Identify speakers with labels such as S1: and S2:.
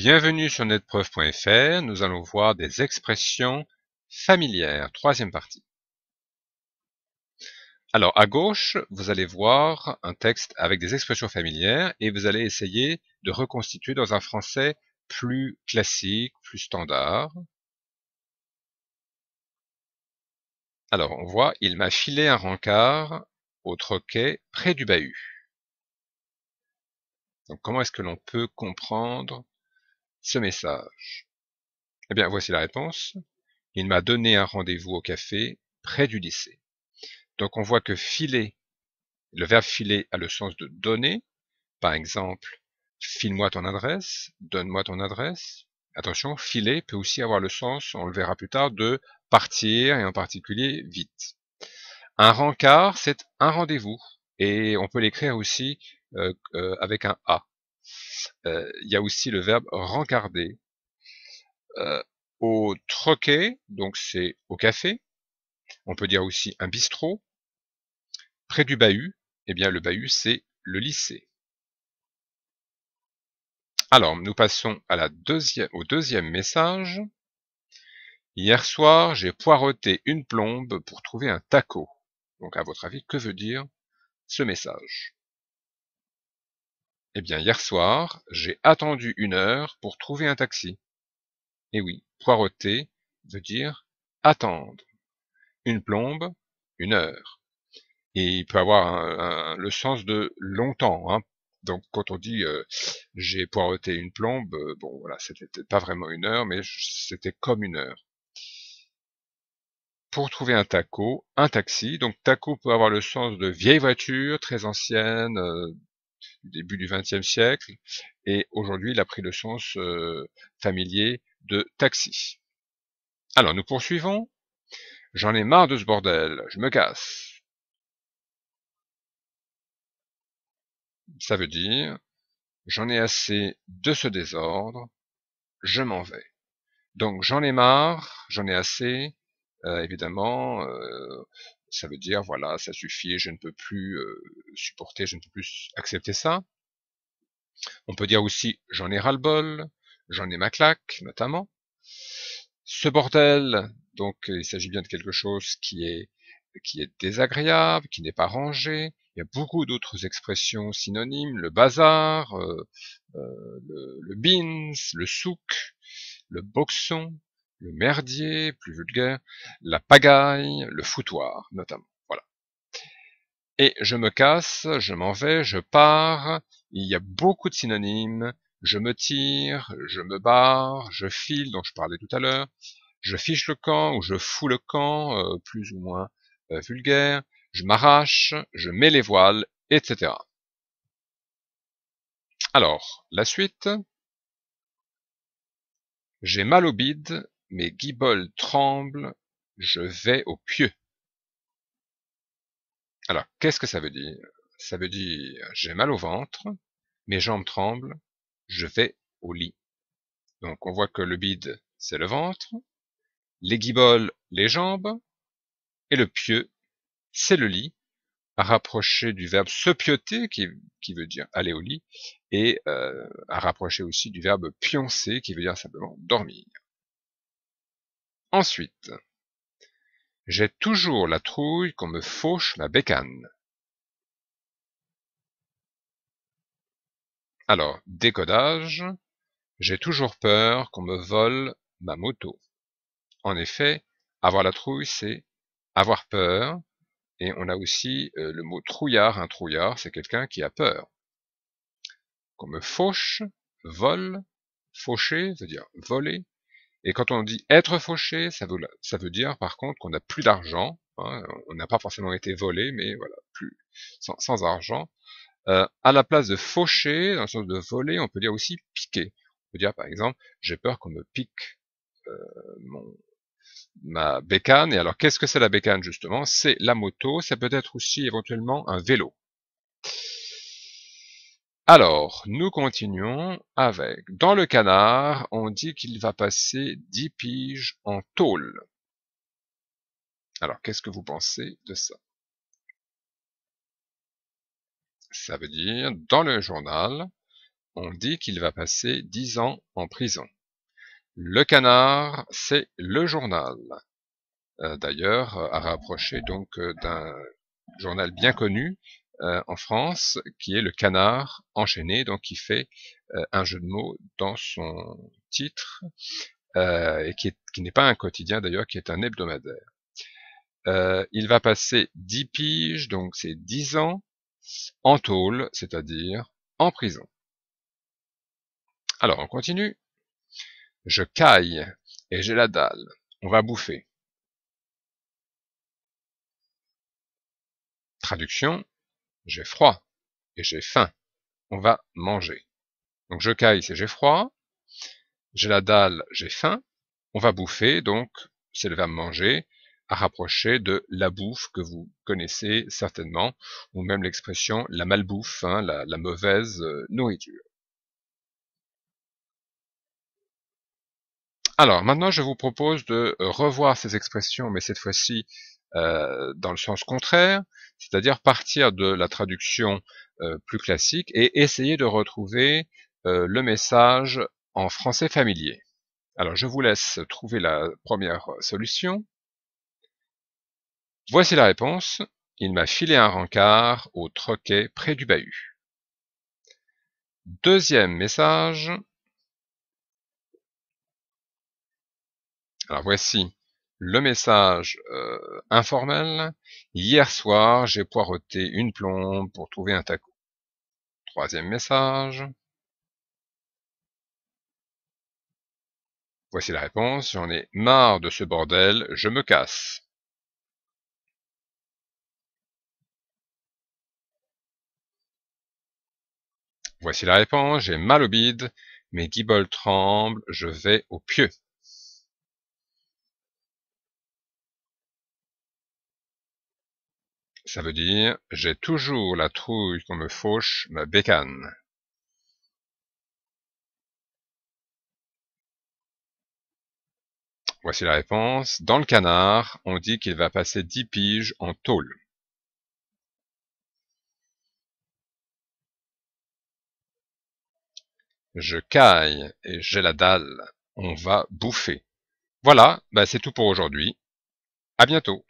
S1: Bienvenue sur netpreuve.fr, nous allons voir des expressions familières, troisième partie. Alors, à gauche, vous allez voir un texte avec des expressions familières et vous allez essayer de reconstituer dans un français plus classique, plus standard. Alors, on voit, il m'a filé un rencard au troquet près du bahut. Donc, comment est-ce que l'on peut comprendre ce message Eh bien, voici la réponse. Il m'a donné un rendez-vous au café près du lycée. Donc on voit que filer, le verbe filer a le sens de donner. Par exemple, file-moi ton adresse, donne-moi ton adresse. Attention, filer peut aussi avoir le sens, on le verra plus tard, de partir et en particulier vite. Un rencard, c'est un rendez-vous et on peut l'écrire aussi euh, euh, avec un A. Euh, il y a aussi le verbe rencarder. Euh, au troquet, donc c'est au café, on peut dire aussi un bistrot. Près du bahut, eh bien le bahut c'est le lycée. Alors, nous passons à la au deuxième message. Hier soir, j'ai poireauté une plombe pour trouver un taco. Donc, à votre avis, que veut dire ce message eh bien, hier soir, j'ai attendu une heure pour trouver un taxi. Eh oui, poireauter veut dire attendre. Une plombe, une heure. Et il peut avoir le sens de longtemps. Hein. Donc quand on dit euh, j'ai poireauté une plombe, euh, bon voilà, c'était pas vraiment une heure, mais c'était comme une heure. Pour trouver un taco, un taxi. Donc taco peut avoir le sens de vieille voiture, très ancienne, euh, du début du XXe siècle, et aujourd'hui il a pris le sens euh, familier de taxi. Alors nous poursuivons. J'en ai marre de ce bordel, je me casse. Ça veut dire j'en ai assez de ce désordre, je m'en vais. Donc j'en ai marre, j'en ai assez, euh, évidemment, euh, ça veut dire, voilà, ça suffit, je ne peux plus supporter, je ne peux plus accepter ça. On peut dire aussi, j'en ai ras-le-bol, j'en ai ma claque, notamment. Ce bordel, donc il s'agit bien de quelque chose qui est, qui est désagréable, qui n'est pas rangé. Il y a beaucoup d'autres expressions synonymes, le bazar, le, le, bins, le souk, le boxon, le merdier, plus vulgaire, la pagaille, le foutoir, notamment. Voilà. Et je me casse, je m'en vais, je pars, il y a beaucoup de synonymes, je me tire, je me barre, je file, dont je parlais tout à l'heure, je fiche le camp ou je fous le camp, euh, plus ou moins euh, vulgaire, je m'arrache, je mets les voiles, etc. Alors, la suite. J'ai mal au bide, « Mes tremblent, je vais au pieu. Alors, qu'est-ce que ça veut dire Ça veut dire j'ai mal au ventre, mes jambes tremblent, je vais au lit. Donc on voit que le bide, c'est le ventre, les guiboles, les jambes, et le pieu, c'est le lit, rapproché du verbe se pioter, qui, veut dire aller au lit, et à euh, rapprocher aussi du verbe pioncer, qui veut dire simplement dormir. Ensuite, j'ai toujours la trouille qu'on me fauche ma bécane. Alors, décodage, j'ai toujours peur qu'on me vole ma moto. En effet, avoir la trouille, c'est avoir peur. Et on a aussi euh, le mot trouillard. Un trouillard, c'est quelqu'un qui a peur. Qu'on me fauche, vole, faucher veut dire voler, et quand on dit être fauché, ça veut, ça veut dire par contre qu'on n'a plus d'argent. Hein, on n'a pas forcément été volé, mais voilà, plus sans, argent. Euh, à la place de faucher, dans le sens de voler, on peut dire aussi piquer. On peut dire par exemple, j'ai peur qu'on me pique euh, ma bécane. Et alors, qu'est-ce que c'est la bécane justement C'est la moto, ça peut être aussi éventuellement un vélo. Alors, nous continuons avec dans le canard, on dit qu'il va passer 10 piges en tôle. Alors, qu'est-ce que vous pensez de ça Ça veut dire, dans le journal, on dit qu'il va passer 10 ans en prison. Le canard, c'est le journal. Euh, d'ailleurs, à rapprocher donc euh, d'un journal bien connu euh, en France, qui est le canard enchaîné, donc qui fait euh, un jeu de mots dans son titre, euh, et qui, n'est pas un quotidien d'ailleurs, qui est un hebdomadaire. il va passer dix piges, donc c'est 10 ans, en tôle, c'est-à-dire en prison. Alors, on continue. Je caille et j'ai la dalle. On va bouffer. Traduction, j'ai froid et j'ai faim. On va manger. Donc je caille, c'est j'ai froid. J'ai la dalle, j'ai faim. On va bouffer, donc c'est le verbe manger à rapprocher de la bouffe que vous connaissez certainement, ou même l'expression la malbouffe, hein, la mauvaise euh, nourriture. Alors maintenant, je vous propose de revoir ces expressions, mais cette fois-ci dans le sens contraire, c'est-à-dire partir de la traduction plus classique et essayer de retrouver le message en français familier. Alors je vous laisse trouver la première solution. Voici la réponse. Il m'a filé un rencard au troquet près du bahut. Deuxième message. Alors voici le message euh, informel. Hier soir, j'ai poireauté une plombe pour trouver un taco. Troisième message. Voici la réponse. J'en ai marre de ce bordel, je me casse. Voici la réponse. J'ai mal au bide, mes guibolles tremblent, je vais au pieu. ça veut dire « J'ai toujours la trouille qu'on me fauche ma bécane ». Voici la réponse. Dans le canard, on dit qu'il va passer dix piges en tôle. Je caille et j'ai la dalle. On va bouffer. Voilà, bah, c'est tout pour aujourd'hui. À bientôt.